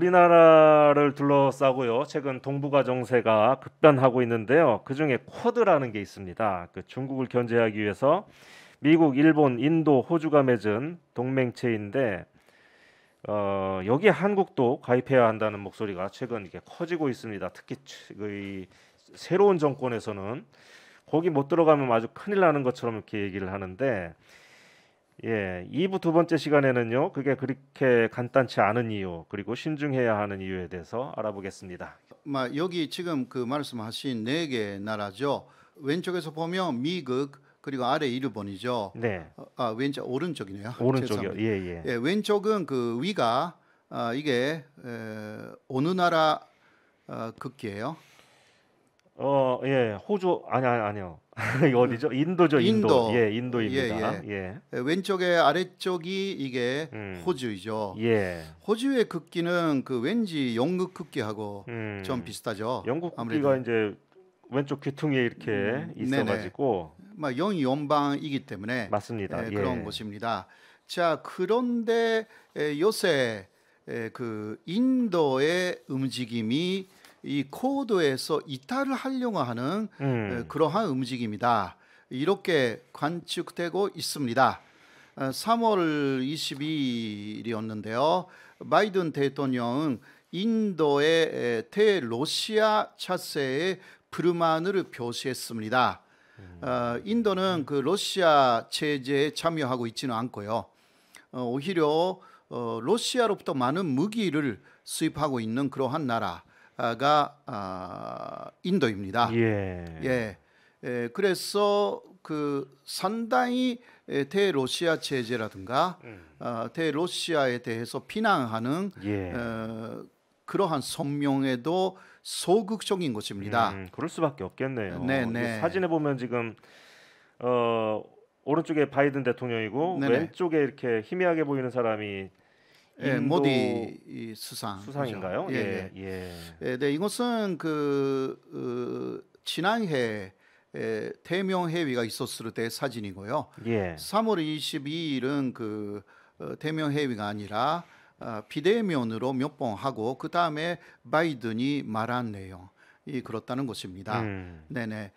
우리나라를 둘러싸고요. 최근 동북아 정세가 급변하고 있는데요. 그 중에 쿼드라는 게 있습니다. 그 중국을 견제하기 위해서 미국, 일본, 인도, 호주가 맺은 동맹체인데 어, 여기 한국도 가입해야 한다는 목소리가 최근 이렇게 커지고 있습니다. 특히 그 이 새로운 정권에서는 거기 못 들어가면 아주 큰일 나는 것처럼 이렇게 얘기를 하는데 예, 2부 두 번째 시간에는요. 그게 그렇게 간단치 않은 이유 그리고 신중해야 하는 이유에 대해서 알아보겠습니다. 마, 여기 지금 그 말씀하신 네 개 나라죠. 왼쪽에서 보면 미국 그리고 아래 일본이죠. 네. 어, 아 왼쪽 오른쪽이네요. 오른쪽이요. 예예. 예. 예, 왼쪽은 그 위가 아, 이게 에, 어느 나라 어, 극기예요? 어, 예, 호주 아니 아니 아니요. 어디죠? 인도죠, 인도. 인도. 예, 인도입니다. 예 예. 예, 예. 왼쪽에 아래쪽이 이게 음. 호주이죠. 예. 호주의 극기는 그 왠지 영국 극기하고 음. 좀 비슷하죠. 영국 극기가 이제 왼쪽 귀퉁이에 이렇게 음, 음. 있어가지고 막 영이 연방이기 때문에 맞습니다. 에, 예, 그런 곳입니다. 자 그런데 에, 요새 에, 그 인도의 움직임이 이코드에서 이탈을 하려고 하는 음. 그러한 움직임이다. 이렇게 관측되고 있습니다. 3월 어, 22일이었는데요. 바이든 대통령은 인도의 대러시아 차세의 불만을 표시했습니다. 음. 어, 인도는 그 러시아 체제에 참여하고 있지는 않고요. 어, 오히려 어, 러시아로부터 많은 무기를 수입하고 있는 그러한 나라. 가 아, 인도입니다. 예. 예. 예. 그래서 그 상당히 예, 대러시아 체제라든가 음. 아, 대러시아에 대해서 비난하는 예. 어, 그러한 성명에도 소극적인 것입니다. 음, 그럴 수밖에 없겠네요. 네네. 네. 사진에 보면 지금 어, 오른쪽에 바이든 대통령이고 네네. 네. 왼쪽에 이렇게 희미하게 보이는 사람이 예, 모디 수상 수상인가요? 그렇죠? 예, 예. 예. 예. 네, 예. 예, 네 이것은 그 어, 지난해 에, 대명 회의가 있었을 때 사진이고요. 예. 3월 22일은 그 어, 태명 회의가 아니라 어, 비대면으로 몇 번 하고 그 다음에 바이든이 말한 내용. 이 그렇다는 것입니다. 음. 네네.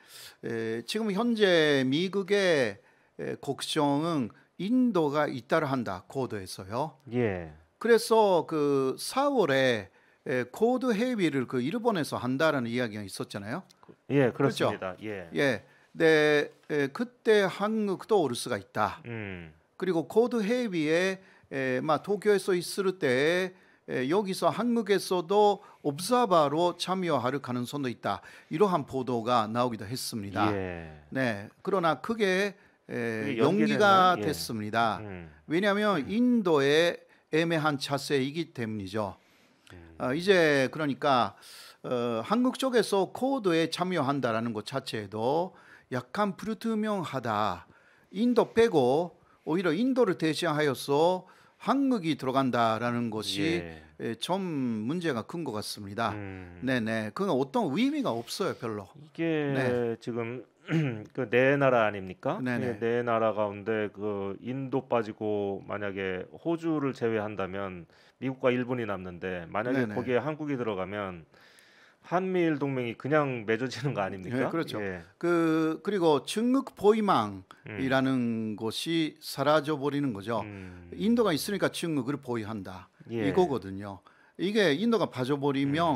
지금 현재 미국의 에, 걱정은 인도가 이따를 한다 코도에서요 예. 그래서 그 4월에 예, 코드 회의를 그 일본에서 한다라는 이야기가 있었잖아요. 예, 그렇죠? 그렇습니다. 그렇죠? 예. 예. 네, 에, 예, 그때 한국도 올 수가 있다. 음. 그리고 코드 회의에 에, 예, 막 도쿄에서 있을 때 에, 여기서 한국에서도 옵사바로 참여할 가능성도 있다. 이러한 보도가 나오기도 했습니다. 예. 네, 그러나 크게 에, 연기가 됐습니다. 예. 음. 왜냐하면 음. 인도의 애매한 자세이기 때문이죠. 네. 어, 이제 그러니까 어, 한국 쪽에서 코드에 참여한다라는 것 자체에도 약간 불투명하다. 인도 빼고 오히려 인도를 대신하여서 항목이 들어간다라는 것이 예. 예 좀 문제가 큰 것 같습니다. 음. 네네. 그건 어떤 의미가 없어요, 별로. 이게 네. 지금 그내 나라 아닙니까? 네네. 네 나라 가운데 그 인도 빠지고 만약에 호주를 제외한다면 미국과 일본이 남는데 만약에 네네. 거기에 한국이 들어가면 한미일 동맹이 그냥 맺어지는 거 아닙니까? 네, 그렇죠. 예. 그 그리고 증국보위망이라는 음. 곳이 사라져 버리는 거죠. 음. 인도가 있으니까 증국을보위한다 예. 이거거든요. 이게 인도가 빠져버리면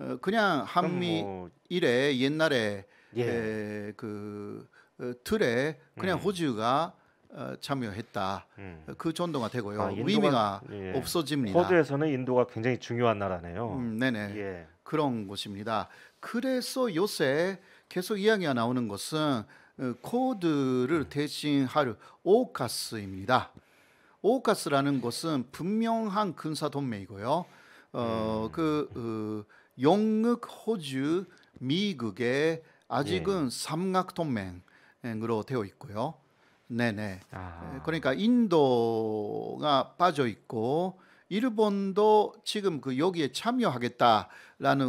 음. 어, 그냥 한미일에 뭐... 옛날에 예. 에, 그 어, 틀에 그냥 음. 호주가 어, 참여했다. 음. 그 정도가 되고요. 아, 인도가, 의미가 예. 없어집니다. 호주에서는 인도가 굉장히 중요한 나라네요. 음, 네네. 예. 그런 것입니다. 그래서 요새 계속 이야기가 나오는 것은 어, 코드를 대신할 오카스입니다. 오카스라는 것은 분명한 군사 동맹이고요. 어, 음. 그 어, 영국, 호주, 미국의 아직은 예. 삼각 동맹으로 되어 있고요. 네네. 아. 그러니까 인도가 빠져 있고 일본도 지금 그 여기에 참여하겠다라는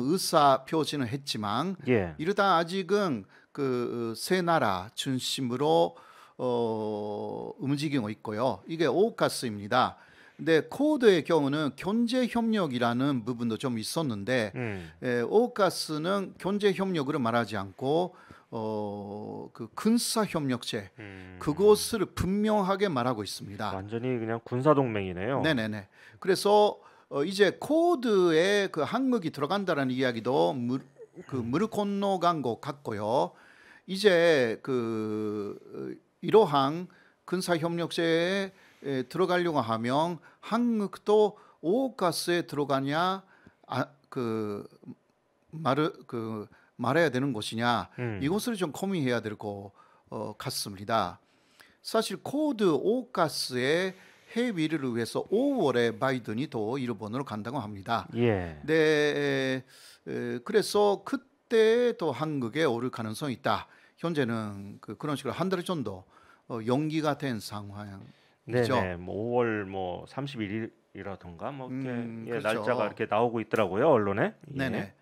의사 표시는 했지만 예. 이러다 아직은 그세 어, 나라 중심으로 어, 움직이고 있고요. 이게 오카스입니다. 근데 코드의 경우는 경제 협력이라는 부분도 좀 있었는데 음. 에, 오카스는 경제 협력으로 말하지 않고 어, 그 군사 협력체 음. 그것을 분명하게 말하고 있습니다. 완전히 그냥 군사 동맹이네요. 네네네. 그래서 어, 이제 코드에 그 한국이 들어간다라는 이야기도 무, 그 음. 무르콘노 간것 같고요. 이제 그 이러한 군사 협력체에 들어가려고 하면 한국도 오카스에 들어가냐 아, 그 말을 그 말해야 되는 것이냐 음. 이것을 좀 고민해야 될것 어, 같습니다. 사실 코드 오가스의 해위를 위해서 5월에 바이든이 또 일본으로 간다고 합니다. 예. 네, 에, 그래서 그때 또 한국에 오를 가능성이 있다. 현재는 그, 그런 식으로 한 달 정도 어, 연기가 된 상황이죠. 네, 네. 뭐 5월 뭐 31일이라던가 뭐 이렇게 음, 예, 그렇죠. 날짜가 이렇게 나오고 있더라고요 언론에. 예. 네네.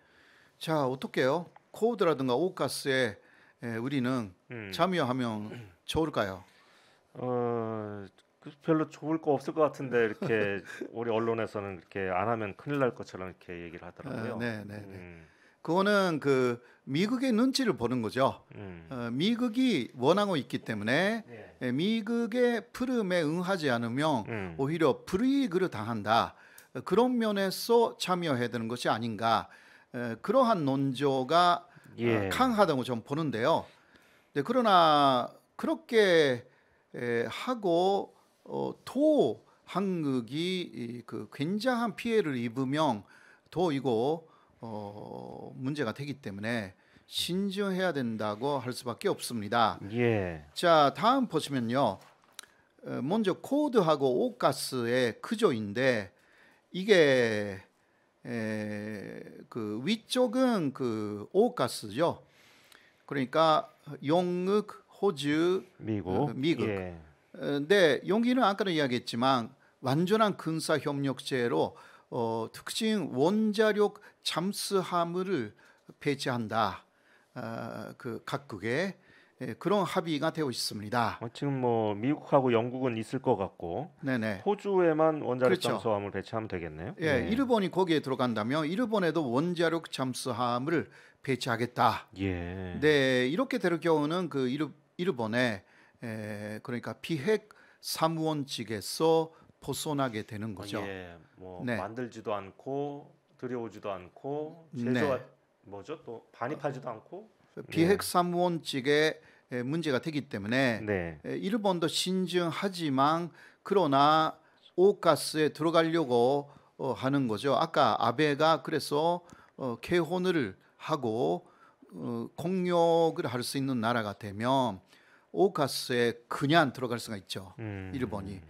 자 어떻게요? 코드라든가 오카스에 예, 우리는 음. 참여하면 좋을까요? 어 그 별로 좋을 거 없을 것 같은데 이렇게 우리 언론에서는 이렇게 안 하면 큰일 날 것처럼 이렇게 얘기를 하더라고요. 어, 네, 네, 네. 음. 그거는 그 미국의 눈치를 보는 거죠. 음. 어, 미국이 원하고 있기 때문에 네. 미국의 푸름에 응하지 않으면 음. 오히려 불이익을 당한다. 그런 면에서 참여해야 되는 것이 아닌가. 그러한 논조가 아, 예. 강하다고 좀 보는데요. 네, 그러나 그렇게 하고 또 어, 한국이 그 굉장한 피해를 입으면 또 이거 어, 문제가 되기 때문에 신중해야 된다고 할 수밖에 없습니다. 예. 자 다음 보시면요. 어, 먼저 코드하고 오가스의 크조인데 이게 에, 그 위쪽은 그 오가스죠. 그러니까 영국, 호주, 미국, 어, 미국. 예. 어, 근데 용기는 아까도 이야기했지만 완전한 군사 협력체로 어, 특징 원자력 잠수함을 배치한다. 어, 그 각국에 예, 그런 합의가 되어 있습니다. 어, 지금 뭐 미국하고 영국은 있을 것 같고, 네네. 호주에만 원자력 그렇죠. 잠수함을 배치하면 되겠네요. 예, 네. 일본이 거기에 들어간다면 일본에도 원자력 잠수함을 배치하겠다. 예. 네, 이렇게 될 경우는 그 일, 일본의 에, 그러니까 비핵 삼원칙에서 벗어나게 되는 거죠. 어, 예, 뭐 네. 만들지도 않고 들여오지도 않고 제조 네. 뭐죠 또 반입하지도 않고 비핵사무원직의 네. 문제가 되기 때문에 네. 일본도 신중하지만 그러나 오카스에 들어가려고 어, 하는 거죠. 아까 아베가 그래서 어, 개혼을 하고 어, 공격을 할 수 있는 나라가 되면 오카스에 그냥 들어갈 수가 있죠. 음. 일본이.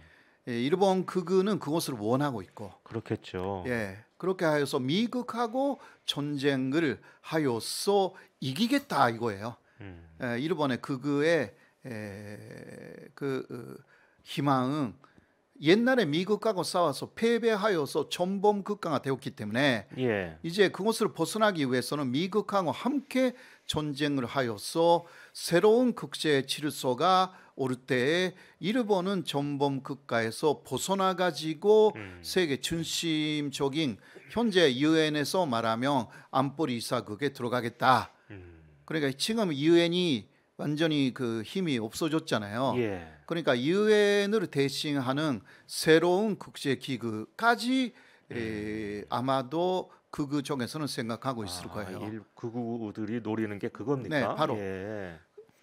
예, 일본 극우는 그것을 원하고 있고. 그렇겠죠. 예. 그렇게 하여서 미국하고 전쟁을 하여서 이기겠다 이거예요. 음. 에, 예, 일본의 극우의 에, 그 어, 희망은 옛날에 미국하고 싸워서 패배하여서 전범 국가가 되었기 때문에 예. 이제 그곳을 벗어나기 위해서는 미국하고 함께 전쟁을 하여서 새로운 국제 질서가 오를 때에 일본은 전범 국가에서 벗어나 가지고 음. 세계 중심적인 현재 유엔에서 말하면 안보리사국에 들어가겠다. 음. 그러니까 지금 유엔이 완전히 그 힘이 없어졌잖아요. 예. 그러니까 유엔을 대신하는 새로운 국제 기구까지 예, 음. 에, 아마도 극우 쪽에서는 생각하고 있을 아, 거예요. 일, 극우들이 노리는 게 그겁니까? 네, 바로. 예.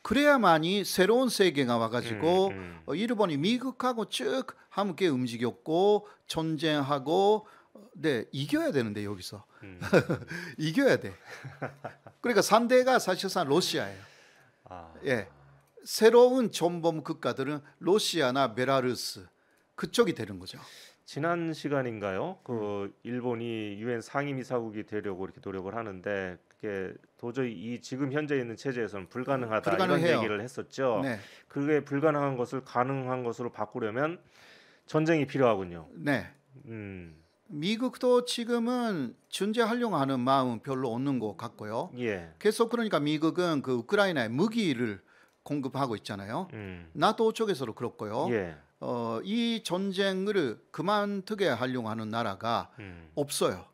그래야만이 새로운 세계가 와가지고 음, 음. 어, 일본이 미국하고 쭉 함께 움직였고 전쟁하고 어, 네 이겨야 되는데 여기서 음. 이겨야 돼. 그러니까 상대가 사실상 러시아예요. 아. 예, 새로운 전범 국가들은 러시아나 베라루스 그쪽이 되는 거죠. 지난 시간인가요? 그 음. 일본이 유엔 상임이사국이 되려고 이렇게 노력을 하는데 이게 도저히 이 지금 현재 있는 체제에서는 불가능하다 불가능해요. 이런 얘기를 했었죠. 네. 그게 불가능한 것을 가능한 것으로 바꾸려면 전쟁이 필요하군요. 네. 음. 미국도 지금은 존재하려 하는 마음 별로 없는 것 같고요. 예. 계속 그러니까 미국은 그 우크라이나에 무기를 공급하고 있잖아요. 음. 나토 쪽에서도 그렇고요. 예. 어, 이 전쟁을 그만두게 하려 하는 나라가 음. 없어요.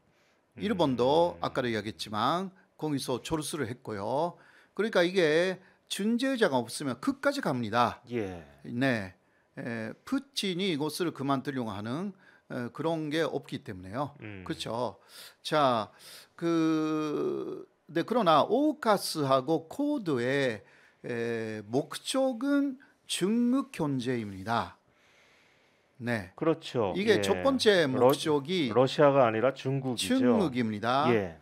음. 일본도 음. 아까도 이야기했지만 거기서 조르스를 했고요. 그러니까 이게 준재자가 없으면 끝까지 갑니다. 예. 네. 에, 푸틴이 이곳을 그만두려고 하는 에, 그런 게 없기 때문에요. 음. 그렇죠. 자, 그 네, 그러나 오카스하고 코드의 에, 목적은 중국 견제입니다. 네. 그렇죠. 이게 예. 첫 번째 목적이 러, 시아가 아니라 중국이죠. 중국입니다. 예.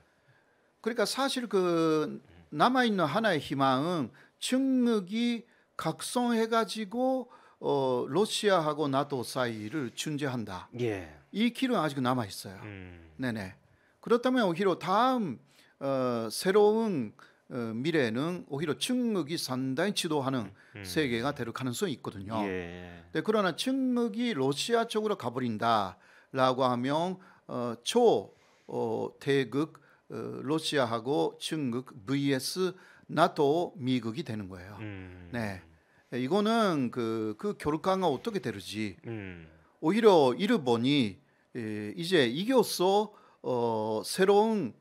그러니까 사실 그 남아 있는 하나의 희망은 중국이 각성해 가지고 어, 러시아하고 나토 사이를 중재한다. 예. 이 길은 아직 남아 있어요. 음. 네네. 그렇다면 오히려 다음 어, 새로운 어, 미래는 오히려 중국이 상당히 지도하는 음. 세계가 될 가능성이 있거든요. 예. 네, 그러나 중국이 러시아 쪽으로 가버린다라고 하면 어, 초 어, 대극 어, 러시아하고 중국 vs 나토 미국이 되는 거예요. 음. 네, 이거는 그, 그 결과가 어떻게 되는지 음. 오히려 일본이 에, 예, 이제 이겨서 어, 새로운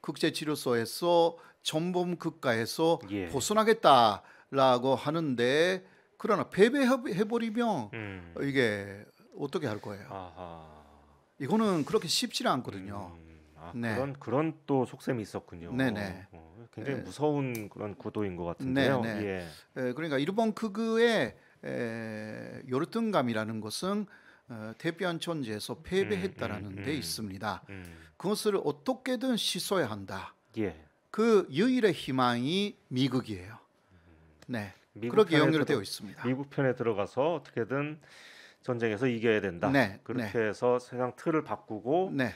국제 치료소에서 전범 국가에서 예. 벗어나겠다라고 하는데 그러나 패배해 버리면 음. 이게 어떻게 할 거예요? 아하. 이거는 그렇게 쉽지는 않거든요. 음. 네. 그런 그런 또 속셈이 있었군요. 네네. 어, 굉장히 예. 무서운 그런 구도인 것 같은데요. 네네. 네. 예. 예. 그러니까 일본 크그의 요르튼감이라는 것은 어, 태비안천지에서 패배했다라는 음, 음, 데 음. 있습니다. 음. 그것을 어떻게든 씻어야 한다. 예. 그 유일의 희망이 미국이에요. 음. 네. 미국 그렇게 연결되어 있습니다. 미국 편에 들어가서 어떻게든 전쟁에서 이겨야 된다. 네, 네. 그렇게 네. 해서 세상 틀을 바꾸고 네.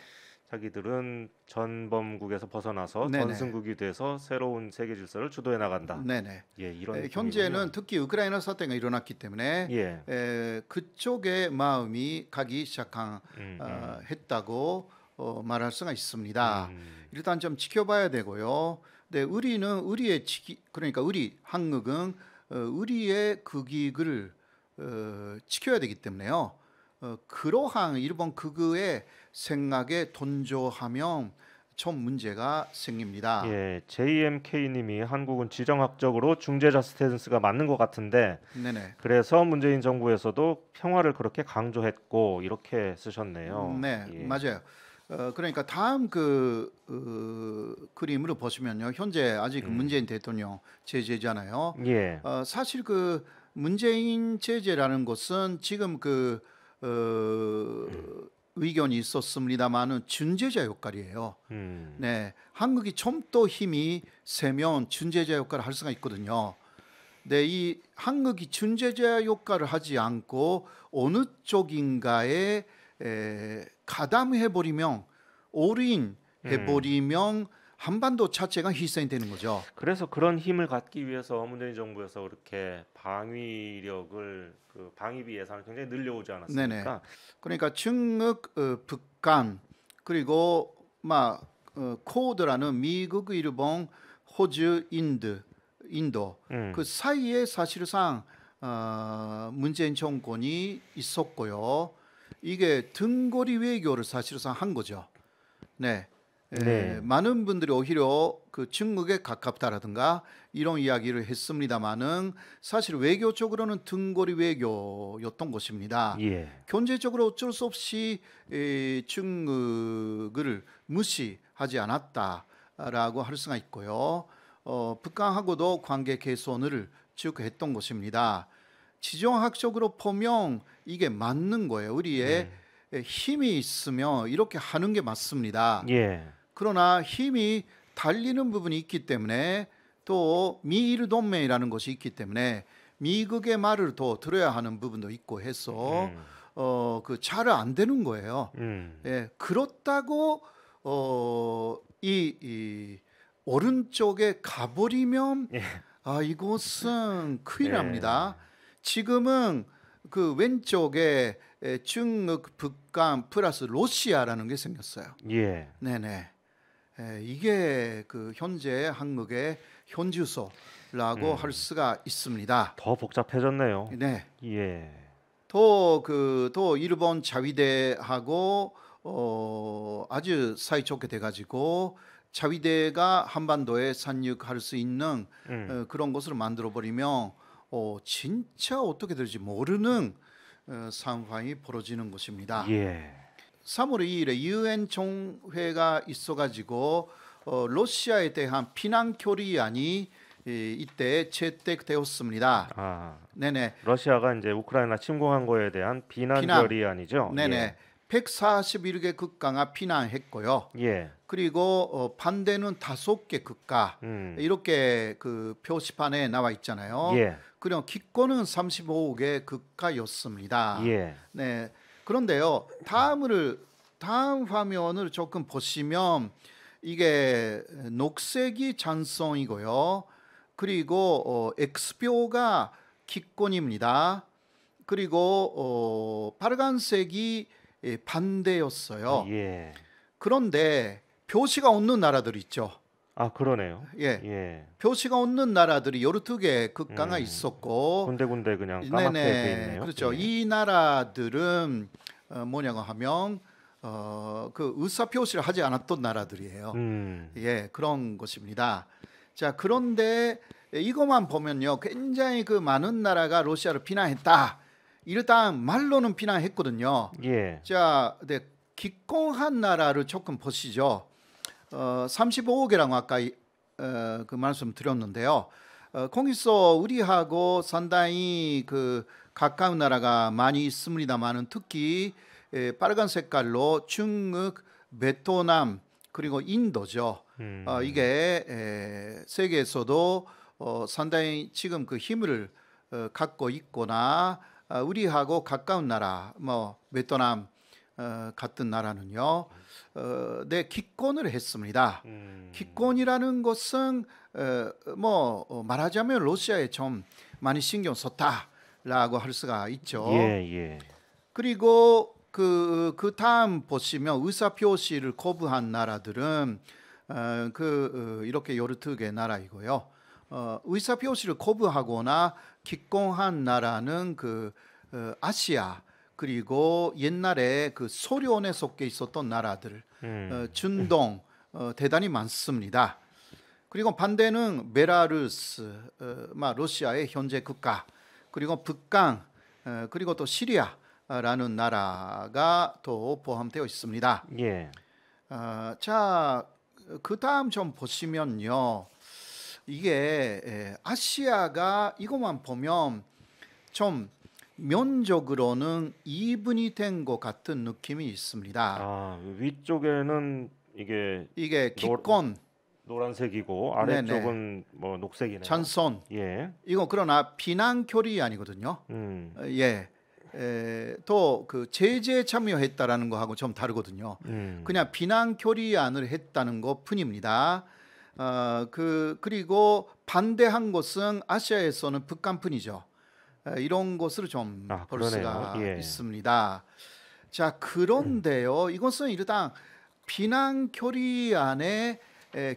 자기들은 전범국에서 벗어나서 네네. 전승국이 돼서 새로운 세계 질서를 주도해 나간다. 네네. 예, 이런 에, 현재는 특히 우크라이나 사태가 일어났기 때문에 예. 에, 그쪽의 마음이 가기 시작한 음, 어, 음. 어, 했다고 어, 말할 수가 있습니다. 음. 일단 좀 지켜봐야 되고요. 근데 우리는 우리의 지기 그러니까 우리 한국은 어, 우리의 극익을 어, 지켜야 되기 때문에요. 어, 그러한 일본 극우의 생각에 돈조하면 좀 문제가 생깁니다. 예, JMK님이 한국은 지정학적으로 중재자 스탠스가 맞는 것 같은데, 네네. 그래서 문재인 정부에서도 평화를 그렇게 강조했고 이렇게 쓰셨네요. 네, 예. 맞아요. 어, 그러니까 다음 그 어, 그림으로 보시면요, 현재 아직 음. 문재인 대통령 제잖아요 예. 어, 사실 그 문재인 제라는 것은 지금 그 어, 의견이 있었습니다만은 준재자 역할이에요. 음. 네, 한국이 좀 더 힘이 세면 중재자 역할을 할 수가 있거든요. 네, 이 한국이 중재자 역할을 하지 않고 어느 쪽인가에 에, 가담해 버리면 올인 음. 해버리면 음. 한반도 자체가 희생이 되는 거죠. 그래서 그런 힘을 갖기 위해서 문재인 정부에서 그렇게 방위력을 그 방위비 예산을 굉장히 늘려오지 않았습니까? 네네. 그러니까 중국, 어, 북한 그리고 막 어, 코드라는 미국, 일본, 호주, 인드, 인도 음. 그 사이에 사실상 어, 문재인 정권이 있었고요. 이게 등거리 외교를 사실상 한 거죠. 네. 예, 네. 에, 많은 분들이 오히려 그 중국에 가깝다라든가 이런 이야기를 했습니다만은 사실 외교 적으로는 등거리 외교였던 것입니다. 예. 경제적으로 어쩔 수 없이 에, 중국을 무시하지 않았다라고 할 수가 있고요. 어, 북한하고도 관계 개선을 쭉 했던 것입니다. 지정학적으로 보면 이게 맞는 거예요. 우리의 네. 힘이 있으면 이렇게 하는 게 맞습니다. 예. 그러나 힘이 달리는 부분이 있기 때문에 또 미일동맹이라는 것이 있기 때문에 미국의 말을 더 들어야 하는 부분도 있고 해서 음. 어그 잘 안 되는 거예요. 음. 예, 그렇다고 어이 이 오른쪽에 가버리면 예. 아 이곳은 큰일 예. 납니다. 예. 지금은 그 왼쪽에 중국 북한 플러스 러시아라는 게 생겼어요. 예. 네네. 예, 이게 그 현재 한국의 현주소라고 음. 할 수가 있습니다. 더 복잡해졌네요. 네. 예. 또그또 그, 또 일본 자위대하고 어, 아주 사이좋게 돼가지고 자위대가 한반도에 산륙할 수 있는 음. 어, 그런 것을 만들어 버리면 어, 진짜 어떻게 될지 모르는 어, 상황이 벌어지는 것입니다. 예. 3월 2일에 유엔 총회가 있어가지고 어, 러시아에 대한 피난 결의안이 이, 이때 채택되었습니다. 아, 네네. 러시아가 이제 우크라이나 침공한 거에 대한 비난, 비난. 결의안이죠. 네네. 예. 141개 국가가 피난했고요 예. 그리고 어, 반대는 다섯 개 국가 음. 이렇게 그 표시판에 나와 있잖아요. 예. 그리고 기권은 35개 국가였습니다. 예. 네. 그런데요. 다음을 다음 화면을 조금 보시면 이게 녹색이 찬성이고요. 그리고 어, X표가 기권입니다. 그리고 어, 빨간색이 예, 반대였어요. 아, 예. 그런데 표시가 없는 나라들 있죠. 아 그러네요. 예. 예. 표시가 없는 나라들이 열두 개 국가가 음, 있었고 군데군데 그냥 까맣게 네네, 있네요. 그렇죠. 예. 이 나라들은 어, 뭐냐고 하면 어, 그 의사 표시를 하지 않았던 나라들이에요. 음. 예, 그런 것입니다. 자, 그런데 이것만 보면요, 굉장히 그 많은 나라가 러시아를 비난했다. 일단 말로는 비난했거든요. 예. 자, 네, 기권한 나라를 조금 보시죠. 어, 35억이라고 아까 이, 어, 그 말씀 드렸는데요. 어, 거기서 우리하고 상당히 그 가까운 나라가 많이 있습니다만은 특히 에, 예, 빨간 색깔로 중국, 베트남 그리고 인도죠. 음. 어, 이게 에, 예, 세계에서도 어, 상당히 지금 그 힘을 어, 갖고 있거나 어, 우리하고 가까운 나라, 뭐 베트남, 어, 같은 나라는요 어, 네 기권을 했습니다. 음. 기권이라는 것은 어, 뭐 어, 말하자면 러시아에 좀 많이 신경 썼다라고 할 수가 있죠. 예, 예. 그리고 그, 그 다음 보시면 의사표시를 거부한 나라들은 어, 그 어, 이렇게 열두 개 나라이고요. 어, 의사표시를 거부하거나 기권한 나라는 그 어, 아시아 그리고 옛날에 그 소련에 속해 있었던 나라들 음. 어, 중동 어, 대단히 많습니다. 그리고 반대는 베라루스, 어, 러시아의 현재 국가, 그리고 북강, 어, 그리고 또 시리아라는 나라가 또 포함되어 있습니다. 예. 어, 자, 그 다음 좀 보시면요. 이게 아시아가 이것만 보면 좀 면적으로는 이분이 된 것 같은 느낌이 있습니다. 아, 위쪽에는 이게 이게 기권 노, 란색이고 아래쪽은 네네. 뭐 녹색이네요. 찬선. 예. 이거 그러나 비난 결의 아니거든요. 음. 어, 예. 또그 제재에 참여했다라는 거하고 좀 다르거든요. 음. 그냥 비난 결의안을 했다는 것뿐입니다. 어, 그 그리고 반대한 것은 아시아에서는 북한뿐이죠. 이런 것으로 좀 아, 볼 수가 예. 있습니다. 자 그런데요, 음. 이것은 일단 비난 결의안의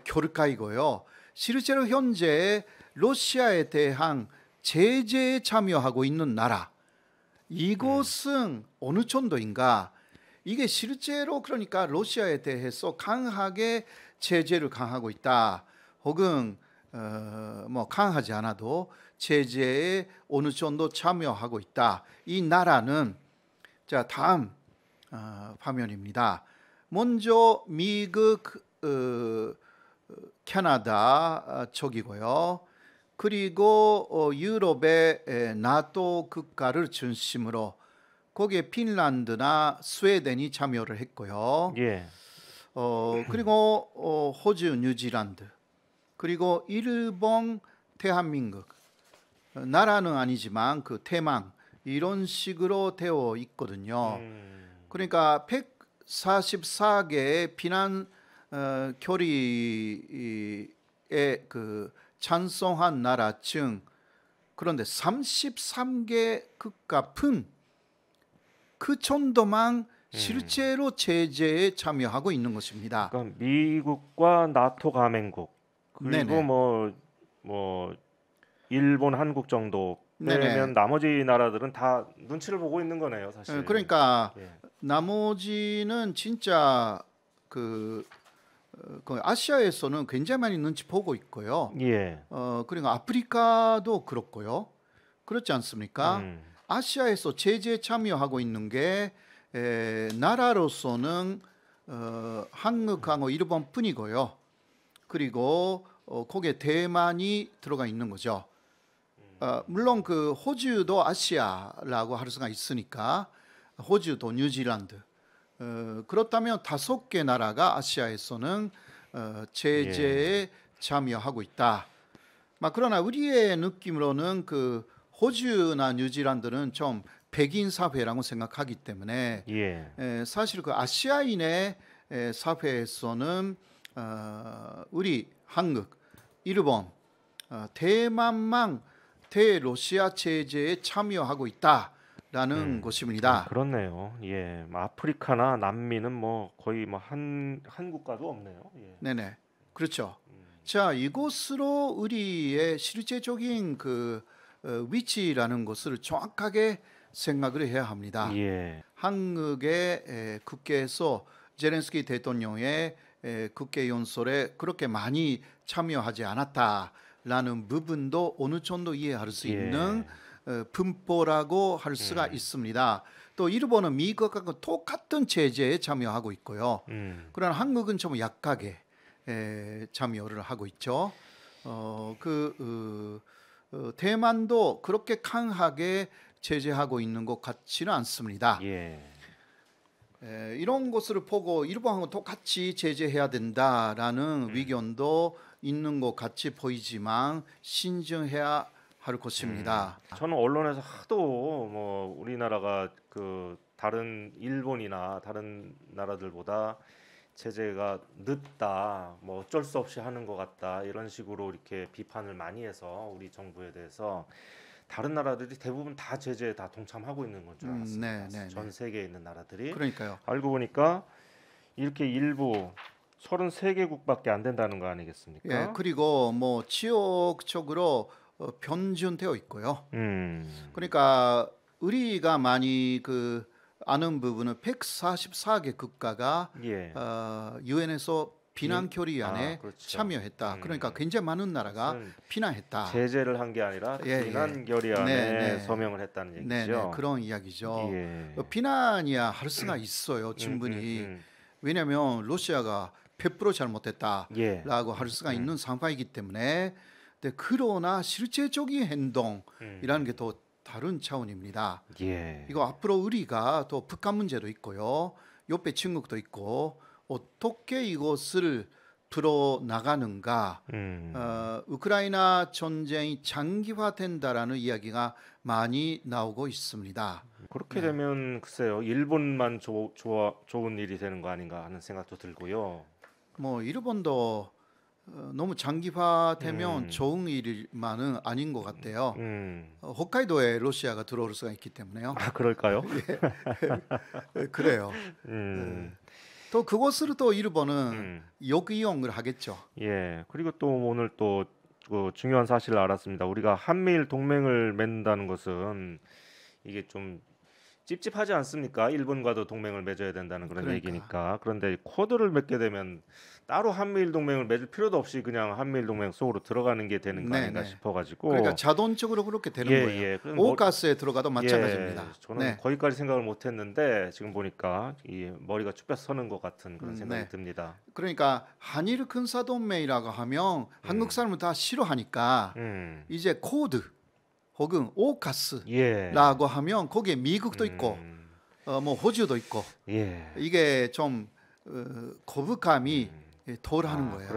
결과이고요. 실제로 현재 러시아에 대한 제재에 참여하고 있는 나라 이것은 음. 어느 정도인가? 이게 실제로 그러니까 러시아에 대해서 강하게 제재를 강하고 있다. 혹은 어, 뭐 강하지 않아도 체제에 어느 정도 참여하고 있다. 이 나라는 자 다음 어, 화면입니다. 먼저 미국, 그, 어, 캐나다 어, 쪽이고요. 그리고 어, 유럽의 에, 나토 국가를 중심으로 거기에 핀란드나 스웨덴이 참여를 했고요. 예. 어, 그리고 어, 호주, 뉴질랜드, 그리고 일본, 대한민국 나라는 아니지만 그 태망 이런 식으로 되어 있거든요. 음. 그러니까 144개의 비난 어, 교리에 그 찬성한 나라 중 그런데 33개 국가뿐 그 정도만 음. 실제로 제재에 참여하고 있는 것입니다. 그러니까 미국과 나토 가맹국 그리고 뭐뭐 뭐, 뭐 일본, 한국 정도 빼면 나머지 나라들은 다 눈치를 보고 있는 거네요, 사실. 네, 그러니까 예. 나머지는 진짜 그, 그, 아시아에서는 굉장히 많이 눈치 보고 있고요. 예. 어그리고 아프리카도 그렇고요. 그렇지 않습니까? 음. 아시아에서 제재 참여하고 있는 게 에, 나라로서는 어, 한국하고 일본뿐이고요. 그리고 어, 거기에 대만이 들어가 있는 거죠. 어, 물론 그 호주도 아시아라고 할 수가 있으니까 호주도 뉴질랜드 어, 그렇다면 다섯 개 나라가 아시아에서는 어, 제재에 예. 참여하고 있다. 막 그러나 우리의 느낌으로는 그 호주나 뉴질란드는 좀 백인 사회라고 생각하기 때문에 예. 에, 사실 그 아시아인의 에, 사회에서는 어, 우리 한국, 일본, 어, 대만만 대러시아 체제에 참여하고 있다라는 음, 것입니다. 아, 그렇네요. 예, 뭐 아프리카나 남미는 뭐 거의 뭐 한 한국가도 없네요. 예. 네네, 그렇죠. 음. 자, 이곳으로 우리의 실제적인 그 어, 위치라는 것을 정확하게 생각을 해야 합니다. 예. 한국의 국회에서 제렌스키 대통령의 국회 연설에 그렇게 많이 참여하지 않았다. 라는 부분도 어느 정도 이해할 수 예. 있는 예. 분포라고 할 수가 음. 있습니다. 또 일본은 미국하 똑같은 체제에 참여하고 있고요. 음. 그러나 한국은 좀 약하게 에, 참여를 하고 있죠. 어, 그 어, 어, 대만도 그렇게 강하게 제재하고 있는 것 같지는 않습니다. 예. 에, 이런 것을 보고 일본하고 똑같이 제재해야 된다라는 음. 의견도 있는 것 같이 보이지만 신중해야 할 것입니다. 음, 저는 언론에서 하도 뭐 우리나라가 그 다른 일본이나 다른 나라들보다 제가 늦다, 뭐 어쩔 수 없이 하는 것 같다 이런 식으로 이렇게 비판을 많이 해서 우리 정부에 대해서 다른 나라들이 대부분 다 제재에 다 동참하고 있는 건줄 음, 네, 알았습니다. 음, 네, 네, 전 세계에 있는 나라들이 그러니까요. 알고 보니까 이렇게 일부 33개국밖에 안 된다는 거 아니겠습니까? 예, 그리고 뭐 지역적으로 어, 변준되어 있고요. 음. 그러니까 우리가 많이 그 아는 부분은 144개 국가가 예. 어, 유엔에서 비난 예. 결의 아, 안에 아, 그렇죠. 참여했다. 음. 그러니까 굉장히 많은 나라가 비난했다. 제재를 한 게 아니라 예, 예. 비난 결의안에 네, 네. 서명을 했다는 얘기죠. 네, 네. 그런 이야기죠. 예. 비난이야 할 수가 있어요. 충분히 음, 음, 음. 왜냐하면 러시아가 100% 잘못했다라고 예. 할 수가 음. 있는 상황이기 때문에 그러나 실제적인 행동이라는 음. 게더 다른 차원입니다. 예. 이거 앞으로 우리가 또 북한 문제도 있고요. 옆에 친국도 있고 어떻게 이것을 풀어 나가는가. 음. 어, 우크라이나 전쟁이 장기화된다라는 이야기가 많이 나오고 있습니다. 그렇게 네. 되면 글쎄요, 일본만 조, 좋 좋은 일이 되는 거 아닌가 하는 생각도 들고요. 뭐 일본도 어, 너무 장기화되면 음. 좋은 일만은 아닌 것 같아요. 음. 어, 홋카이도에 로시아가 들어올 수가 있기 때문에요. 아 그럴까요? 예. 어, 그래요. 음. 네. 또 그곳으로 또 일본은 음. 역이용을 하겠죠. 예. 그리고 또 오늘 또그 중요한 사실을 알았습니다. 우리가 한미일 동맹을 맺는다는 것은 이게 좀 찝찝하지 않습니까? 일본과도 동맹을 맺어야 된다는 그런 그러니까. 얘기니까. 그런데 쿼드를 맺게 되면 따로 한미일 동맹을 맺을 필요도 없이 그냥 한미일 동맹 속으로 들어가는 게 되는 거 아닌가 싶어가지고. 그러니까 자동적으로 그렇게 되는 예, 거예요. 예. 오가스에 뭐 들어가도 예, 마찬가지입니다. 예, 저는 네. 거기까지 생각을 못했는데 지금 보니까 이 머리가 쭈뼛 서는 것 같은 그런 음, 생각이 네. 듭니다. 그러니까 한일 군사 동맹이라고 하면 음. 한국 사람은 다 싫어하니까 음. 이제 코드. 혹은 오카스라고 예. 하면 거기에 미국도 있고 음. 어, 뭐 호주도 있고 예. 이게 좀 어, 거부감이 음. 덜하는 아, 거예요. 그러니까.